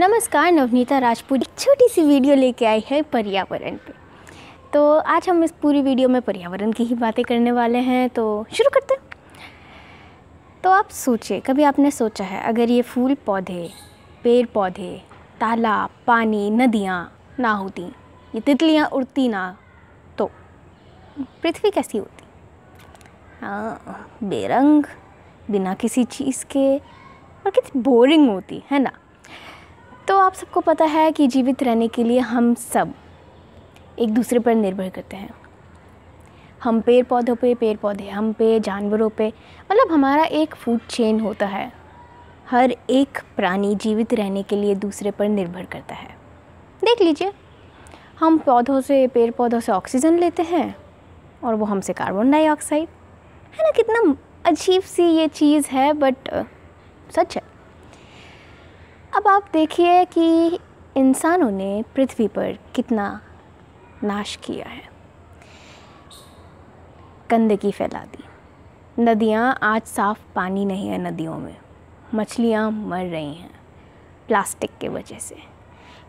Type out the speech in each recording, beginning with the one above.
नमस्कार नवनीता राजपूत छोटी सी वीडियो लेके आई है पर्यावरण पे तो आज हम इस पूरी वीडियो में पर्यावरण की ही बातें करने वाले हैं तो शुरू करते हैं तो आप सोचिए कभी आपने सोचा है अगर ये फूल पौधे पेड़ पौधे तालाब पानी नदियाँ ना होती ये तितलियाँ उड़ती ना तो पृथ्वी कैसी होती हाँ बेरंग बिना किसी चीज़ के और कितनी बोरिंग होती है ना तो आप सबको पता है कि जीवित रहने के लिए हम सब एक दूसरे पर निर्भर करते हैं हम पेड़ पौधों पे पेड़ पौधे हम पे जानवरों पे मतलब हमारा एक फूड चेन होता है हर एक प्राणी जीवित रहने के लिए दूसरे पर निर्भर करता है देख लीजिए हम पौधों से पेड़ पौधों से ऑक्सीजन लेते हैं और वो हमसे कार्बन डाइऑक्साइड है ना कितना अजीब सी ये चीज़ है बट सच है अब आप देखिए कि इंसानों ने पृथ्वी पर कितना नाश किया है गंदगी फैला दी नदियाँ आज साफ पानी नहीं है नदियों में मछलियाँ मर रही हैं प्लास्टिक के वजह से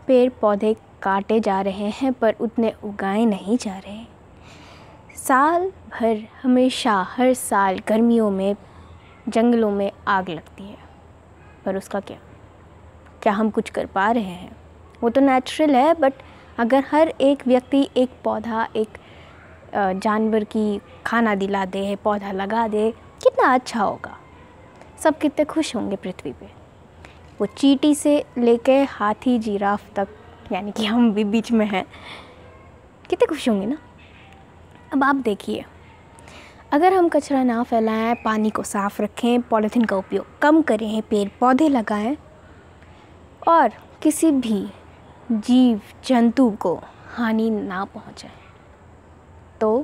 पेड़ पौधे काटे जा रहे हैं पर उतने उगाए नहीं जा रहे साल भर हमेशा हर साल गर्मियों में जंगलों में आग लगती है पर उसका क्या क्या हम कुछ कर पा रहे हैं वो तो नेचुरल है बट अगर हर एक व्यक्ति एक पौधा एक जानवर की खाना दिला दे पौधा लगा दे कितना अच्छा होगा सब कितने खुश होंगे पृथ्वी पे वो चीटी से लेके हाथी जीराफ तक यानी कि हम भी बीच में हैं कितने खुश होंगे ना अब आप देखिए अगर हम कचरा ना फैलाएं पानी को साफ़ रखें पॉलीथीन का उपयोग कम करें पेड़ पौधे लगाएं और किसी भी जीव जंतु को हानि ना पहुँचे तो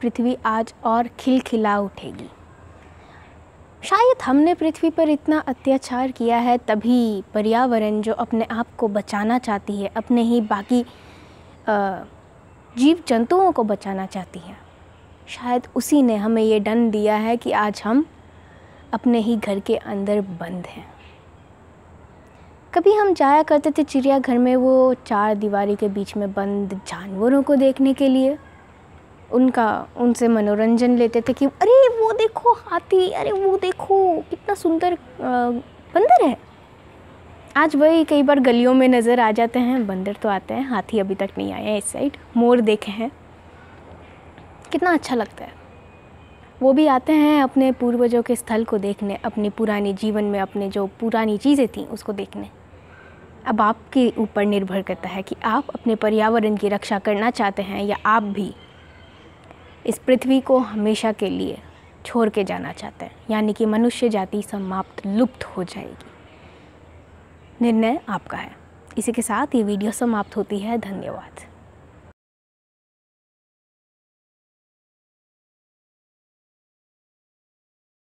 पृथ्वी आज और खिलखिला उठेगी शायद हमने पृथ्वी पर इतना अत्याचार किया है तभी पर्यावरण जो अपने आप को बचाना चाहती है अपने ही बाकी जीव जंतुओं को बचाना चाहती है शायद उसी ने हमें ये डन दिया है कि आज हम अपने ही घर के अंदर बंद हैं कभी हम जाया करते थे चिड़ियाघर में वो चार दीवारी के बीच में बंद जानवरों को देखने के लिए उनका उनसे मनोरंजन लेते थे कि अरे वो देखो हाथी अरे वो देखो कितना सुंदर बंदर है आज वही कई बार गलियों में नज़र आ जाते हैं बंदर तो आते हैं हाथी अभी तक नहीं आए हैं इस साइड मोर देखे हैं कितना अच्छा लगता है वो भी आते हैं अपने पूर्वजों के स्थल को देखने अपने पुराने जीवन में अपने जो पुरानी चीज़ें थी उसको देखने अब आपके ऊपर निर्भर करता है कि आप अपने पर्यावरण की रक्षा करना चाहते हैं या आप भी इस पृथ्वी को हमेशा के लिए छोड़ के जाना चाहते हैं यानी कि मनुष्य जाति समाप्त लुप्त हो जाएगी निर्णय आपका है इसी के साथ ये वीडियो समाप्त होती है धन्यवाद